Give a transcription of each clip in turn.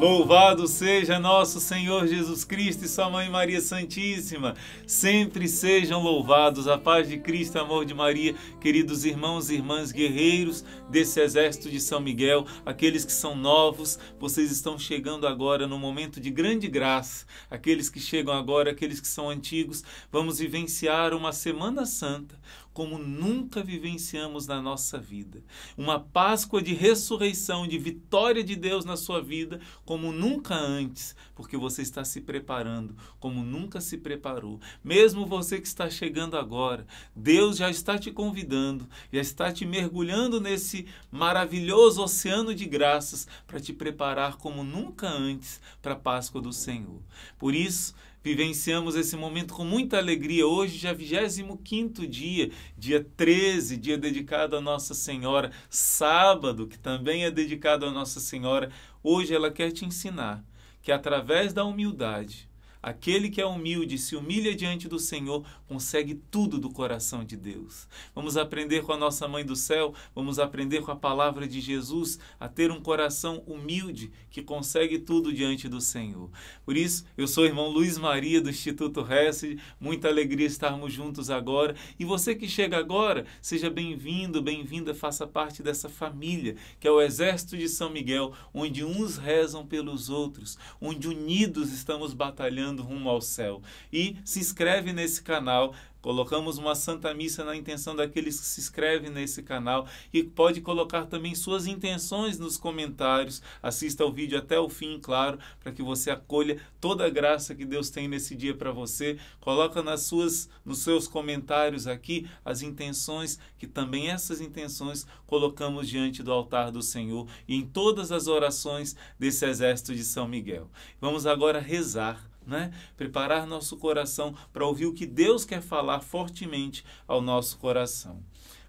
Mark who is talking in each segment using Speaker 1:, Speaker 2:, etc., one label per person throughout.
Speaker 1: Louvado seja nosso Senhor Jesus Cristo e sua mãe Maria Santíssima. Sempre sejam louvados a paz de Cristo, amor de Maria, queridos irmãos e irmãs guerreiros desse exército de São Miguel, aqueles que são novos, vocês estão chegando agora num momento de grande graça. Aqueles que chegam agora, aqueles que são antigos, vamos vivenciar uma Semana Santa, como nunca vivenciamos na nossa vida. Uma Páscoa de ressurreição, de vitória de Deus na sua vida, como nunca antes, porque você está se preparando, como nunca se preparou. Mesmo você que está chegando agora, Deus já está te convidando, já está te mergulhando nesse maravilhoso oceano de graças para te preparar como nunca antes para a Páscoa do Senhor. Por isso, Vivenciamos esse momento com muita alegria. Hoje, já 25 dia, dia 13, dia dedicado a Nossa Senhora. Sábado, que também é dedicado a Nossa Senhora. Hoje ela quer te ensinar que através da humildade Aquele que é humilde e se humilha diante do Senhor consegue tudo do coração de Deus. Vamos aprender com a nossa mãe do céu, vamos aprender com a palavra de Jesus a ter um coração humilde que consegue tudo diante do Senhor. Por isso, eu sou o irmão Luiz Maria do Instituto Hesse, muita alegria estarmos juntos agora. E você que chega agora, seja bem-vindo, bem-vinda, faça parte dessa família que é o Exército de São Miguel, onde uns rezam pelos outros, onde unidos estamos batalhando caminhando rumo ao céu. E se inscreve nesse canal. Colocamos uma Santa Missa na intenção daqueles que se inscrevem nesse canal e pode colocar também suas intenções nos comentários. Assista ao vídeo até o fim, claro, para que você acolha toda a graça que Deus tem nesse dia para você. Coloca nas suas, nos seus comentários aqui as intenções, que também essas intenções colocamos diante do altar do Senhor e em todas as orações desse exército de São Miguel. Vamos agora rezar né? Preparar nosso coração para ouvir o que Deus quer falar fortemente ao nosso coração.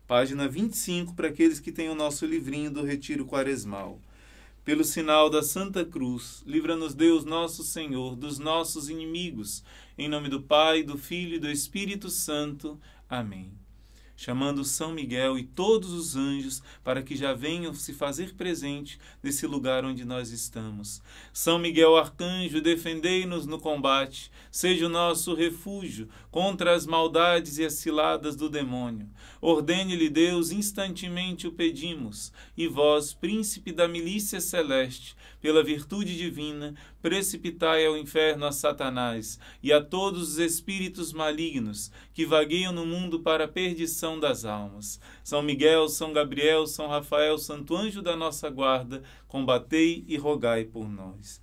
Speaker 1: Página 25 para aqueles que têm o nosso livrinho do Retiro Quaresmal. Pelo sinal da Santa Cruz, livra-nos Deus nosso Senhor dos nossos inimigos. Em nome do Pai, do Filho e do Espírito Santo. Amém chamando São Miguel e todos os anjos para que já venham se fazer presente nesse lugar onde nós estamos. São Miguel Arcanjo, defendei-nos no combate, seja o nosso refúgio contra as maldades e as ciladas do demônio. Ordene-lhe Deus, instantemente o pedimos, e vós, príncipe da milícia celeste, pela virtude divina, precipitai ao inferno a Satanás e a todos os espíritos malignos que vagueiam no mundo para a perdição das almas. São Miguel, São Gabriel, São Rafael, Santo Anjo da nossa guarda, combatei e rogai por nós.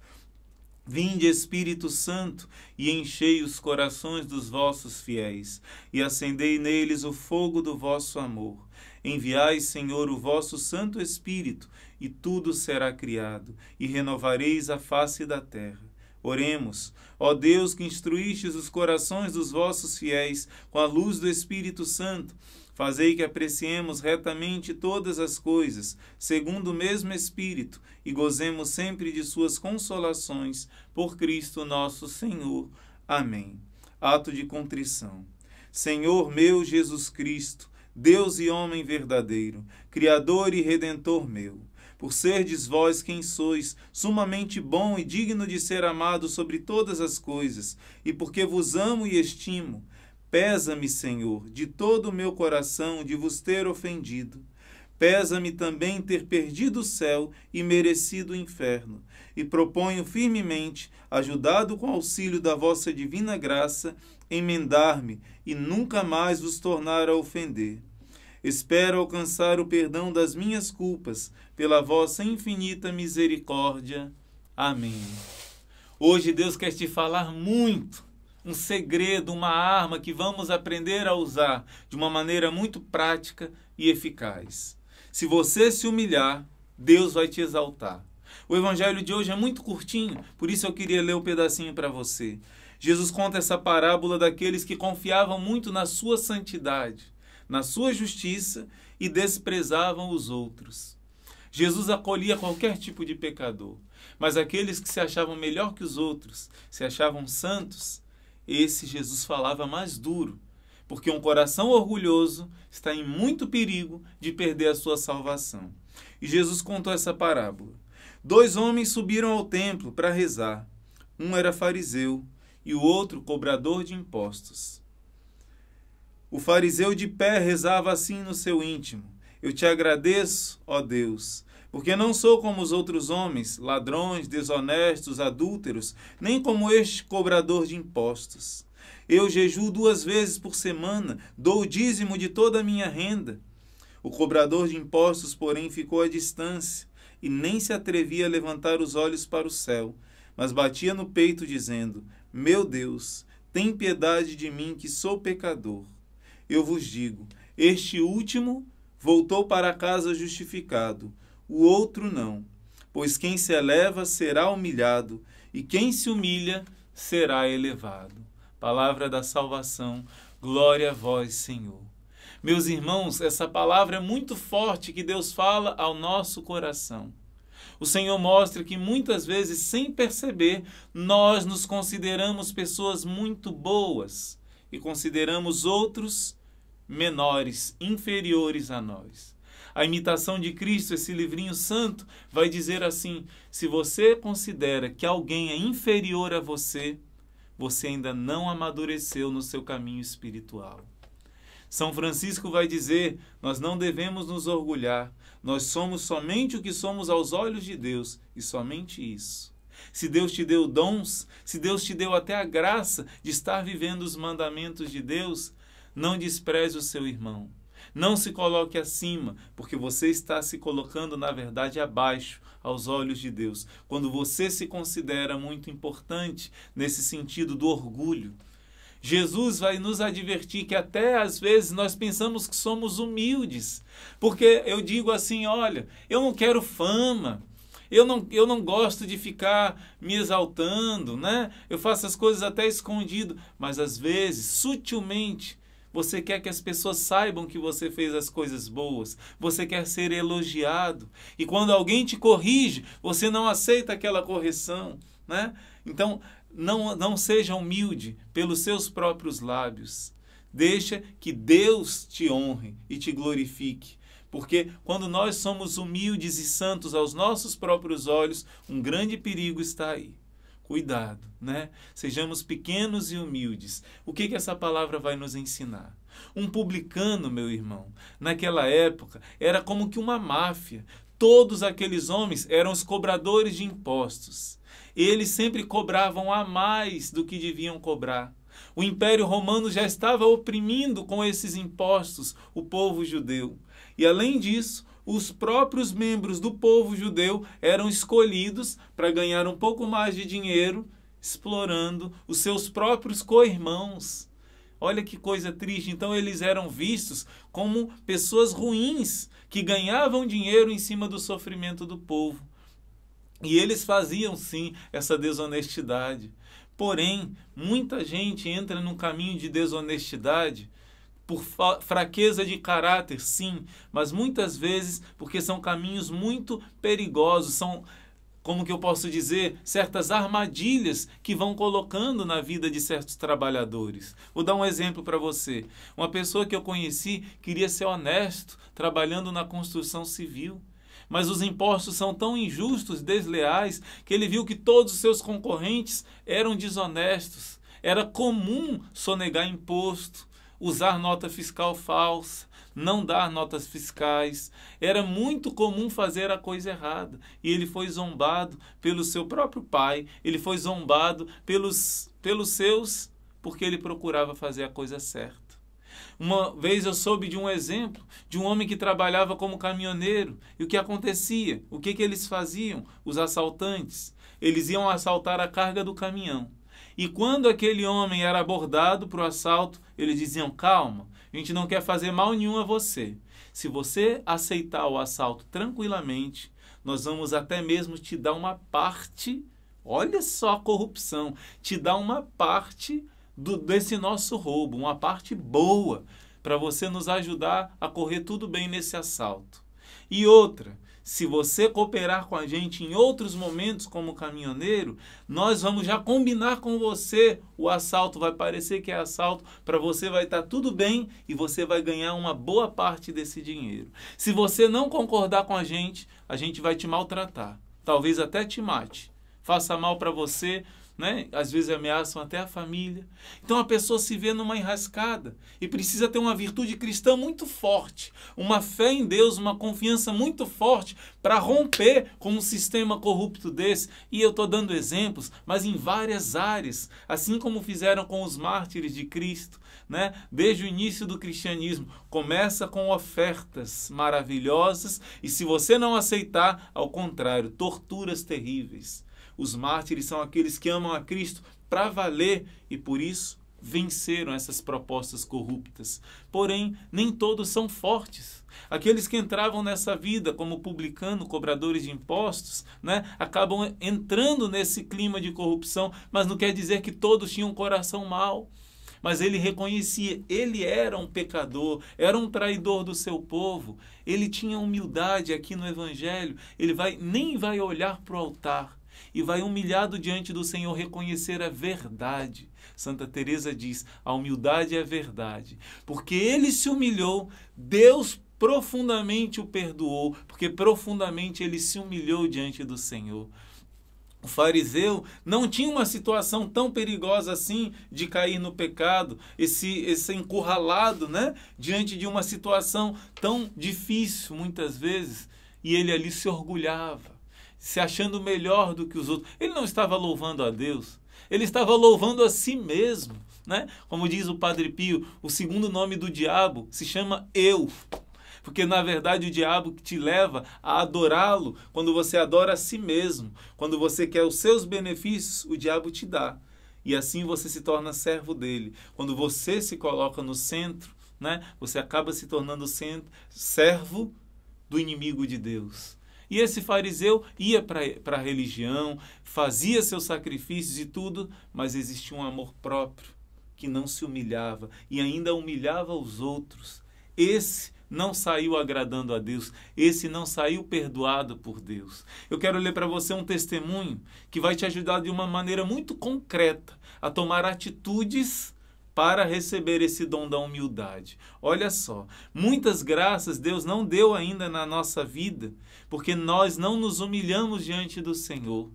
Speaker 1: Vinde, Espírito Santo, e enchei os corações dos vossos fiéis, e acendei neles o fogo do vosso amor. Enviai, Senhor, o vosso Santo Espírito, e tudo será criado, e renovareis a face da terra. Oremos, ó Deus que instruístes os corações dos vossos fiéis com a luz do Espírito Santo, fazei que apreciemos retamente todas as coisas, segundo o mesmo Espírito, e gozemos sempre de suas consolações, por Cristo nosso Senhor. Amém. Ato de contrição. Senhor meu Jesus Cristo, Deus e homem verdadeiro, Criador e Redentor meu por serdes vós quem sois, sumamente bom e digno de ser amado sobre todas as coisas, e porque vos amo e estimo. Pesa-me, Senhor, de todo o meu coração de vos ter ofendido. Pesa-me também ter perdido o céu e merecido o inferno. E proponho firmemente, ajudado com o auxílio da vossa divina graça, emendar-me e nunca mais vos tornar a ofender. Espero alcançar o perdão das minhas culpas pela vossa infinita misericórdia. Amém. Hoje Deus quer te falar muito, um segredo, uma arma que vamos aprender a usar de uma maneira muito prática e eficaz. Se você se humilhar, Deus vai te exaltar. O evangelho de hoje é muito curtinho, por isso eu queria ler um pedacinho para você. Jesus conta essa parábola daqueles que confiavam muito na sua santidade na sua justiça e desprezavam os outros. Jesus acolhia qualquer tipo de pecador, mas aqueles que se achavam melhor que os outros, se achavam santos, esse Jesus falava mais duro, porque um coração orgulhoso está em muito perigo de perder a sua salvação. E Jesus contou essa parábola. Dois homens subiram ao templo para rezar. Um era fariseu e o outro cobrador de impostos. O fariseu de pé rezava assim no seu íntimo: Eu te agradeço, ó Deus, porque não sou como os outros homens, ladrões, desonestos, adúlteros, nem como este cobrador de impostos. Eu jejuo duas vezes por semana, dou o dízimo de toda a minha renda. O cobrador de impostos, porém, ficou à distância e nem se atrevia a levantar os olhos para o céu, mas batia no peito, dizendo: Meu Deus, tem piedade de mim que sou pecador. Eu vos digo: este último voltou para casa justificado, o outro não. Pois quem se eleva será humilhado, e quem se humilha será elevado. Palavra da salvação, glória a vós, Senhor. Meus irmãos, essa palavra é muito forte que Deus fala ao nosso coração. O Senhor mostra que muitas vezes, sem perceber, nós nos consideramos pessoas muito boas e consideramos outros menores, inferiores a nós. A imitação de Cristo, esse livrinho santo, vai dizer assim: se você considera que alguém é inferior a você, você ainda não amadureceu no seu caminho espiritual. São Francisco vai dizer: Nós não devemos nos orgulhar, nós somos somente o que somos aos olhos de Deus e somente isso. Se Deus te deu dons, se Deus te deu até a graça de estar vivendo os mandamentos de Deus, não despreze o seu irmão. Não se coloque acima, porque você está se colocando, na verdade, abaixo aos olhos de Deus. Quando você se considera muito importante nesse sentido do orgulho, Jesus vai nos advertir que até às vezes nós pensamos que somos humildes, porque eu digo assim: olha, eu não quero fama. Eu não, eu não gosto de ficar me exaltando, né? Eu faço as coisas até escondido, mas às vezes, sutilmente, você quer que as pessoas saibam que você fez as coisas boas. Você quer ser elogiado. E quando alguém te corrige, você não aceita aquela correção. Né? Então, não, não seja humilde pelos seus próprios lábios. Deixa que Deus te honre e te glorifique. Porque quando nós somos humildes e santos aos nossos próprios olhos, um grande perigo está aí. Cuidado, né? Sejamos pequenos e humildes. O que, que essa palavra vai nos ensinar? Um publicano, meu irmão, naquela época era como que uma máfia. Todos aqueles homens eram os cobradores de impostos. Eles sempre cobravam a mais do que deviam cobrar. O Império Romano já estava oprimindo com esses impostos o povo judeu. E além disso, os próprios membros do povo judeu eram escolhidos para ganhar um pouco mais de dinheiro explorando os seus próprios co-irmãos. Olha que coisa triste. Então eles eram vistos como pessoas ruins que ganhavam dinheiro em cima do sofrimento do povo. E eles faziam sim essa desonestidade. Porém, muita gente entra num caminho de desonestidade por fraqueza de caráter, sim, mas muitas vezes porque são caminhos muito perigosos, são como que eu posso dizer, certas armadilhas que vão colocando na vida de certos trabalhadores. Vou dar um exemplo para você. Uma pessoa que eu conheci queria ser honesto, trabalhando na construção civil mas os impostos são tão injustos, desleais, que ele viu que todos os seus concorrentes eram desonestos. Era comum sonegar imposto usar nota fiscal falsa, não dar notas fiscais. Era muito comum fazer a coisa errada. E ele foi zombado pelo seu próprio pai, ele foi zombado pelos, pelos seus, porque ele procurava fazer a coisa certa. Uma vez eu soube de um exemplo de um homem que trabalhava como caminhoneiro. E o que acontecia? O que, que eles faziam? Os assaltantes. Eles iam assaltar a carga do caminhão. E quando aquele homem era abordado para o assalto, eles diziam: calma, a gente não quer fazer mal nenhum a você. Se você aceitar o assalto tranquilamente, nós vamos até mesmo te dar uma parte. Olha só a corrupção! Te dar uma parte do, desse nosso roubo, uma parte boa, para você nos ajudar a correr tudo bem nesse assalto. E outra, se você cooperar com a gente em outros momentos como caminhoneiro, nós vamos já combinar com você o assalto. Vai parecer que é assalto, para você vai estar tá tudo bem e você vai ganhar uma boa parte desse dinheiro. Se você não concordar com a gente, a gente vai te maltratar, talvez até te mate. Faça mal para você, né? às vezes ameaçam até a família. Então a pessoa se vê numa enrascada e precisa ter uma virtude cristã muito forte, uma fé em Deus, uma confiança muito forte para romper com um sistema corrupto desse. E eu estou dando exemplos, mas em várias áreas, assim como fizeram com os mártires de Cristo, né? desde o início do cristianismo. Começa com ofertas maravilhosas e, se você não aceitar, ao contrário, torturas terríveis. Os mártires são aqueles que amam a Cristo para valer e por isso venceram essas propostas corruptas. Porém, nem todos são fortes. Aqueles que entravam nessa vida como publicano, cobradores de impostos, né, acabam entrando nesse clima de corrupção, mas não quer dizer que todos tinham um coração mau. Mas ele reconhecia, ele era um pecador, era um traidor do seu povo. Ele tinha humildade aqui no evangelho. Ele vai nem vai olhar para o altar, e vai humilhado diante do Senhor reconhecer a verdade. Santa Teresa diz: a humildade é a verdade, porque ele se humilhou, Deus profundamente o perdoou, porque profundamente ele se humilhou diante do Senhor. O fariseu não tinha uma situação tão perigosa assim de cair no pecado, esse, esse encurralado, né? Diante de uma situação tão difícil, muitas vezes, e ele ali se orgulhava se achando melhor do que os outros. Ele não estava louvando a Deus, ele estava louvando a si mesmo. Né? Como diz o Padre Pio, o segundo nome do diabo se chama eu. Porque na verdade o diabo te leva a adorá-lo quando você adora a si mesmo. Quando você quer os seus benefícios, o diabo te dá. E assim você se torna servo dele. Quando você se coloca no centro, né, você acaba se tornando servo do inimigo de Deus. E esse fariseu ia para a religião, fazia seus sacrifícios e tudo, mas existia um amor próprio que não se humilhava e ainda humilhava os outros. Esse não saiu agradando a Deus, esse não saiu perdoado por Deus. Eu quero ler para você um testemunho que vai te ajudar de uma maneira muito concreta a tomar atitudes para receber esse dom da humildade. Olha só, muitas graças Deus não deu ainda na nossa vida, porque nós não nos humilhamos diante do Senhor,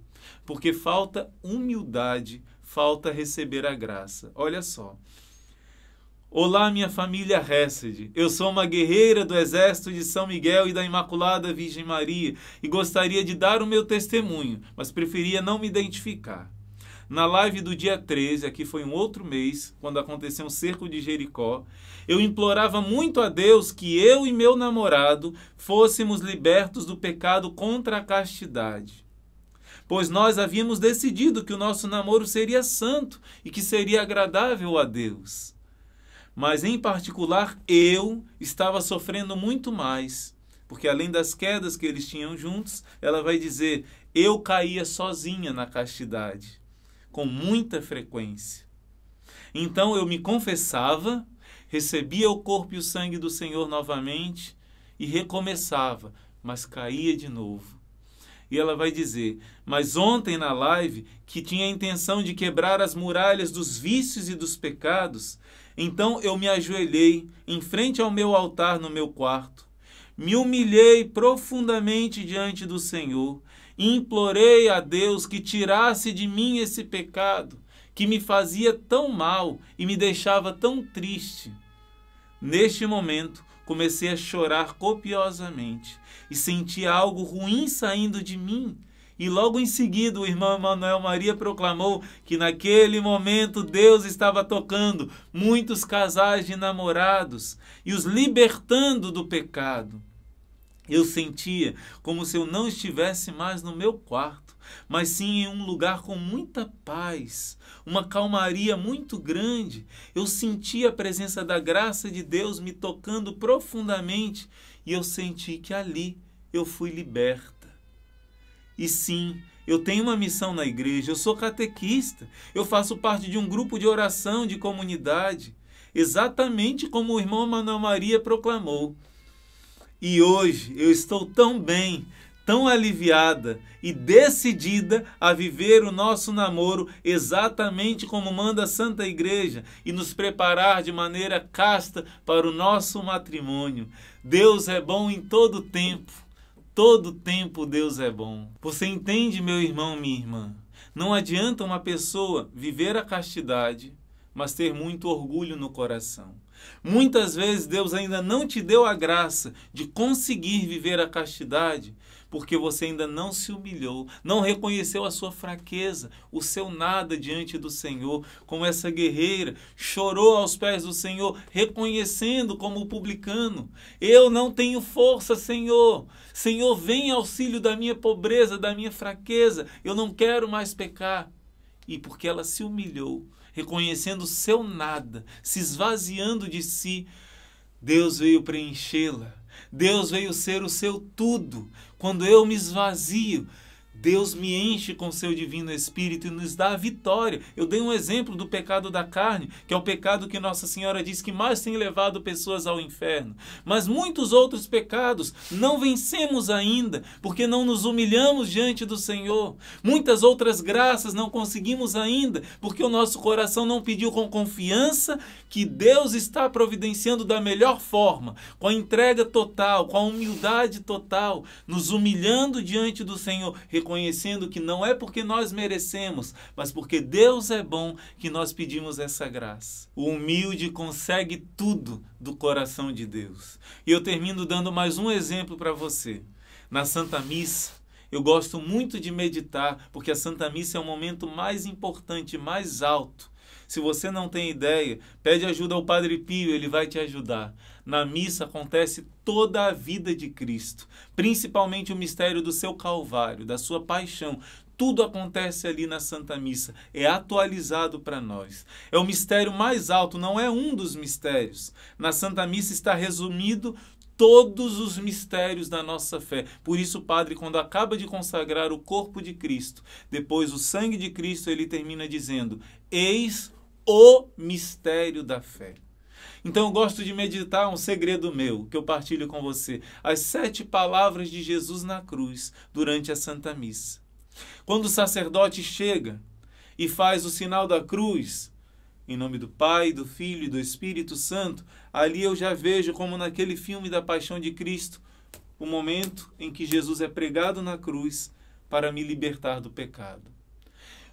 Speaker 1: porque falta humildade, falta receber a graça. Olha só. Olá, minha família Hesed. Eu sou uma guerreira do Exército de São Miguel e da Imaculada Virgem Maria e gostaria de dar o meu testemunho, mas preferia não me identificar. Na live do dia 13, aqui foi um outro mês, quando aconteceu um cerco de Jericó, eu implorava muito a Deus que eu e meu namorado fôssemos libertos do pecado contra a castidade. Pois nós havíamos decidido que o nosso namoro seria santo e que seria agradável a Deus. Mas, em particular, eu estava sofrendo muito mais, porque além das quedas que eles tinham juntos, ela vai dizer: eu caía sozinha na castidade com muita frequência. Então eu me confessava, recebia o corpo e o sangue do Senhor novamente e recomeçava, mas caía de novo. E ela vai dizer: Mas ontem na live, que tinha a intenção de quebrar as muralhas dos vícios e dos pecados, então eu me ajoelhei em frente ao meu altar no meu quarto, me humilhei profundamente diante do Senhor implorei a Deus que tirasse de mim esse pecado que me fazia tão mal e me deixava tão triste. Neste momento, comecei a chorar copiosamente e senti algo ruim saindo de mim. E logo em seguida, o irmão Emanuel Maria proclamou que naquele momento Deus estava tocando muitos casais de namorados e os libertando do pecado. Eu sentia como se eu não estivesse mais no meu quarto, mas sim em um lugar com muita paz, uma calmaria muito grande. Eu sentia a presença da graça de Deus me tocando profundamente e eu senti que ali eu fui liberta. E sim, eu tenho uma missão na igreja, eu sou catequista, eu faço parte de um grupo de oração de comunidade, exatamente como o irmão Manuel Maria proclamou. E hoje eu estou tão bem, tão aliviada e decidida a viver o nosso namoro exatamente como manda a Santa Igreja e nos preparar de maneira casta para o nosso matrimônio. Deus é bom em todo tempo. Todo tempo Deus é bom. Você entende, meu irmão, minha irmã? Não adianta uma pessoa viver a castidade, mas ter muito orgulho no coração. Muitas vezes Deus ainda não te deu a graça de conseguir viver a castidade, porque você ainda não se humilhou, não reconheceu a sua fraqueza, o seu nada diante do Senhor, como essa guerreira chorou aos pés do Senhor, reconhecendo como o publicano: Eu não tenho força, Senhor. Senhor, vem auxílio da minha pobreza, da minha fraqueza. Eu não quero mais pecar. E porque ela se humilhou, reconhecendo seu nada, se esvaziando de si, Deus veio preenchê-la. Deus veio ser o seu tudo. Quando eu me esvazio, Deus me enche com seu divino espírito e nos dá a vitória. Eu dei um exemplo do pecado da carne, que é o pecado que Nossa Senhora diz que mais tem levado pessoas ao inferno. Mas muitos outros pecados não vencemos ainda, porque não nos humilhamos diante do Senhor. Muitas outras graças não conseguimos ainda, porque o nosso coração não pediu com confiança que Deus está providenciando da melhor forma, com a entrega total, com a humildade total, nos humilhando diante do Senhor, reconhecendo reconhecendo que não é porque nós merecemos, mas porque Deus é bom que nós pedimos essa graça. O humilde consegue tudo do coração de Deus. E eu termino dando mais um exemplo para você. Na Santa Missa, eu gosto muito de meditar, porque a Santa Missa é o momento mais importante, mais alto se você não tem ideia, pede ajuda ao Padre Pio, ele vai te ajudar. Na missa acontece toda a vida de Cristo, principalmente o mistério do seu Calvário, da sua paixão. Tudo acontece ali na Santa Missa, é atualizado para nós. É o mistério mais alto, não é um dos mistérios. Na Santa Missa está resumido todos os mistérios da nossa fé. Por isso, o Padre, quando acaba de consagrar o corpo de Cristo, depois o sangue de Cristo, ele termina dizendo: Eis o mistério da fé. Então eu gosto de meditar um segredo meu que eu partilho com você: as sete palavras de Jesus na cruz durante a Santa Missa. Quando o sacerdote chega e faz o sinal da cruz, em nome do Pai, do Filho e do Espírito Santo, ali eu já vejo, como naquele filme da Paixão de Cristo, o momento em que Jesus é pregado na cruz para me libertar do pecado.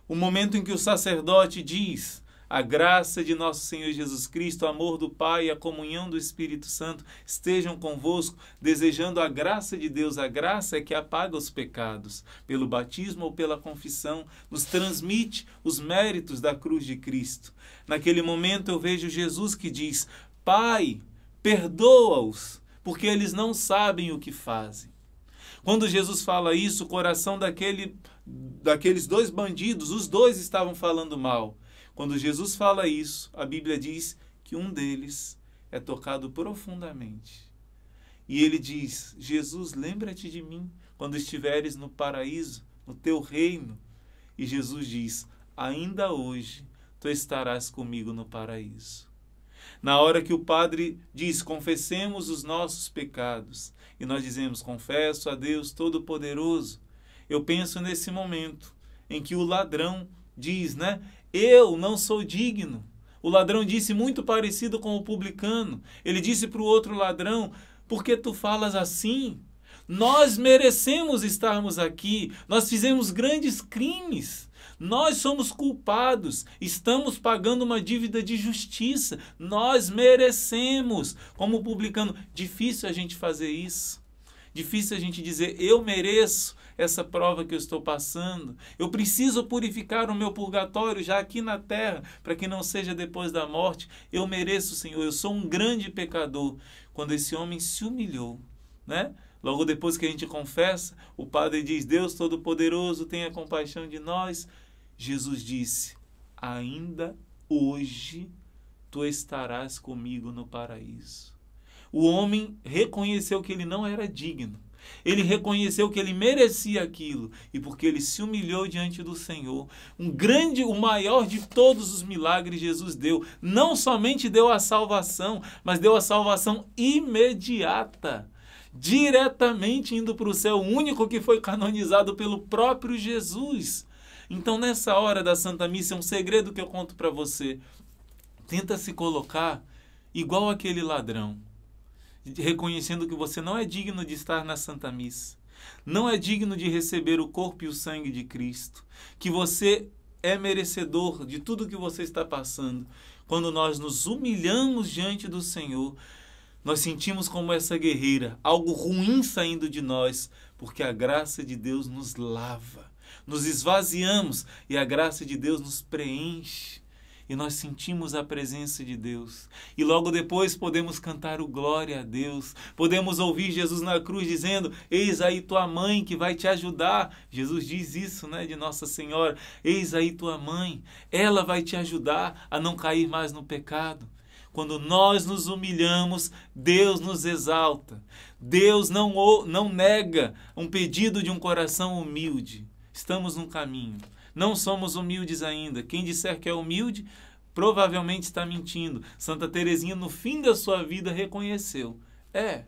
Speaker 1: O momento em que o sacerdote diz: a graça de nosso Senhor Jesus Cristo, o amor do Pai e a comunhão do Espírito Santo estejam convosco, desejando a graça de Deus. A graça é que apaga os pecados. Pelo batismo ou pela confissão, nos transmite os méritos da cruz de Cristo. Naquele momento eu vejo Jesus que diz: Pai, perdoa-os, porque eles não sabem o que fazem. Quando Jesus fala isso, o coração daquele, daqueles dois bandidos, os dois estavam falando mal. Quando Jesus fala isso, a Bíblia diz que um deles é tocado profundamente. E ele diz: Jesus, lembra-te de mim quando estiveres no paraíso, no teu reino. E Jesus diz: Ainda hoje tu estarás comigo no paraíso. Na hora que o Padre diz: Confessemos os nossos pecados, e nós dizemos: Confesso a Deus Todo-Poderoso. Eu penso nesse momento em que o ladrão diz, né? Eu não sou digno. O ladrão disse muito parecido com o publicano. Ele disse para o outro ladrão: Por que tu falas assim? Nós merecemos estarmos aqui. Nós fizemos grandes crimes. Nós somos culpados, estamos pagando uma dívida de justiça, nós merecemos. Como publicano, difícil a gente fazer isso. Difícil a gente dizer eu mereço, essa prova que eu estou passando. Eu preciso purificar o meu purgatório já aqui na terra, para que não seja depois da morte. Eu mereço, Senhor, eu sou um grande pecador. Quando esse homem se humilhou, né? Logo depois que a gente confessa, o Padre diz: Deus Todo-Poderoso, tenha compaixão de nós. Jesus disse: Ainda hoje tu estarás comigo no paraíso. O homem reconheceu que ele não era digno, ele reconheceu que ele merecia aquilo e porque ele se humilhou diante do Senhor, um grande, o maior de todos os milagres Jesus deu. Não somente deu a salvação, mas deu a salvação imediata diretamente indo para o céu, o único que foi canonizado pelo próprio Jesus. Então, nessa hora da Santa Missa, é um segredo que eu conto para você. Tenta se colocar igual aquele ladrão reconhecendo que você não é digno de estar na Santa Missa, não é digno de receber o corpo e o sangue de Cristo, que você é merecedor de tudo que você está passando. Quando nós nos humilhamos diante do Senhor, nós sentimos como essa guerreira, algo ruim saindo de nós, porque a graça de Deus nos lava, nos esvaziamos e a graça de Deus nos preenche e nós sentimos a presença de Deus. E logo depois podemos cantar o glória a Deus. Podemos ouvir Jesus na cruz dizendo: Eis aí tua mãe que vai te ajudar. Jesus diz isso, né, de Nossa Senhora: Eis aí tua mãe, ela vai te ajudar a não cair mais no pecado. Quando nós nos humilhamos, Deus nos exalta. Deus não, não nega um pedido de um coração humilde. Estamos no caminho. Não somos humildes ainda. Quem disser que é humilde, provavelmente está mentindo. Santa Teresinha, no fim da sua vida, reconheceu. É,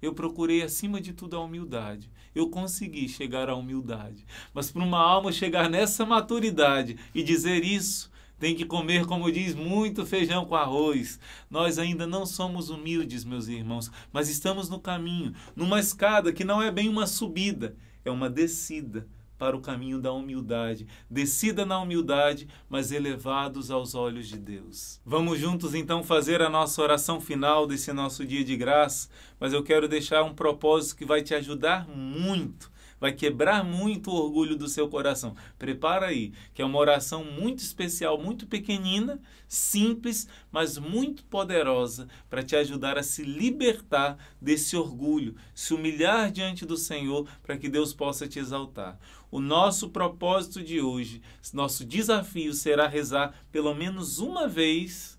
Speaker 1: eu procurei acima de tudo a humildade. Eu consegui chegar à humildade. Mas para uma alma chegar nessa maturidade e dizer isso, tem que comer, como diz, muito feijão com arroz. Nós ainda não somos humildes, meus irmãos, mas estamos no caminho, numa escada que não é bem uma subida, é uma descida para o caminho da humildade. Descida na humildade, mas elevados aos olhos de Deus. Vamos juntos então fazer a nossa oração final desse nosso dia de graça, mas eu quero deixar um propósito que vai te ajudar muito vai quebrar muito o orgulho do seu coração. Prepara aí, que é uma oração muito especial, muito pequenina, simples, mas muito poderosa para te ajudar a se libertar desse orgulho, se humilhar diante do Senhor para que Deus possa te exaltar. O nosso propósito de hoje, nosso desafio será rezar pelo menos uma vez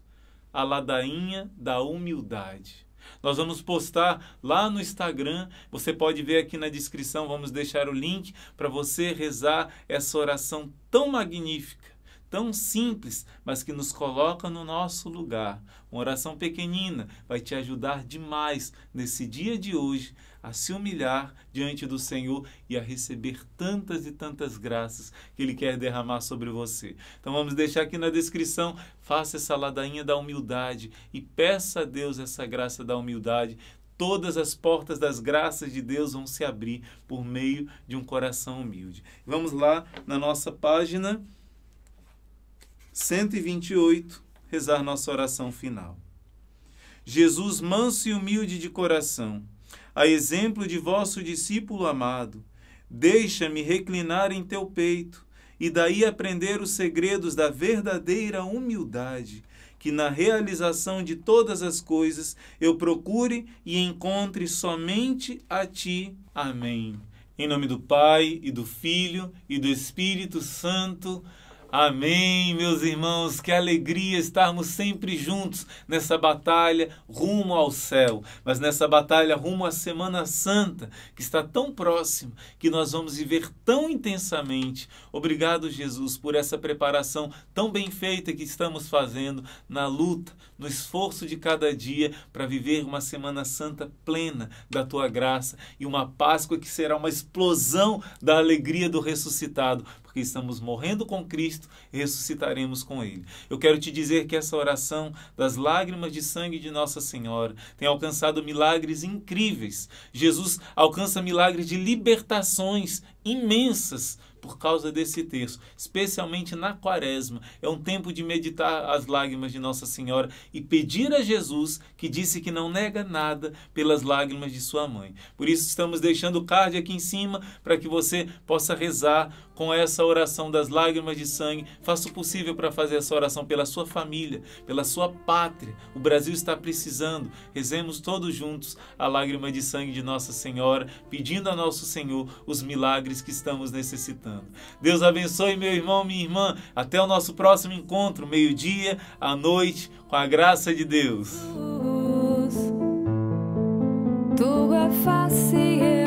Speaker 1: a ladainha da humildade. Nós vamos postar lá no Instagram. Você pode ver aqui na descrição, vamos deixar o link para você rezar essa oração tão magnífica tão simples, mas que nos coloca no nosso lugar. Uma oração pequenina vai te ajudar demais nesse dia de hoje a se humilhar diante do Senhor e a receber tantas e tantas graças que Ele quer derramar sobre você. Então vamos deixar aqui na descrição, faça essa ladainha da humildade e peça a Deus essa graça da humildade todas as portas das graças de Deus vão se abrir por meio de um coração humilde. Vamos lá na nossa página 128, rezar nossa oração final. Jesus, manso e humilde de coração, a exemplo de vosso discípulo amado, deixa-me reclinar em teu peito e daí aprender os segredos da verdadeira humildade, que na realização de todas as coisas eu procure e encontre somente a ti. Amém. Em nome do Pai e do Filho e do Espírito Santo. Amém, meus irmãos, que alegria estarmos sempre juntos nessa batalha rumo ao céu, mas nessa batalha rumo à Semana Santa, que está tão próxima, que nós vamos viver tão intensamente. Obrigado, Jesus, por essa preparação tão bem feita que estamos fazendo na luta no esforço de cada dia para viver uma Semana Santa plena da tua graça e uma Páscoa que será uma explosão da alegria do ressuscitado, porque estamos morrendo com Cristo e ressuscitaremos com Ele. Eu quero te dizer que essa oração das lágrimas de sangue de Nossa Senhora tem alcançado milagres incríveis. Jesus alcança milagres de libertações imensas por causa desse texto, especialmente na quaresma. É um tempo de meditar as lágrimas de Nossa Senhora e pedir a Jesus, que disse que não nega nada pelas lágrimas de sua mãe. Por isso, estamos deixando o card aqui em cima para que você possa rezar com essa oração das lágrimas de sangue, faça o possível para fazer essa oração pela sua família, pela sua pátria. O Brasil está precisando. Rezemos todos juntos a lágrima de sangue de Nossa Senhora, pedindo a nosso Senhor os milagres que estamos necessitando. Deus abençoe meu irmão, minha irmã. Até o nosso próximo encontro, meio-dia, à noite, com a graça de Deus. Tua face eu é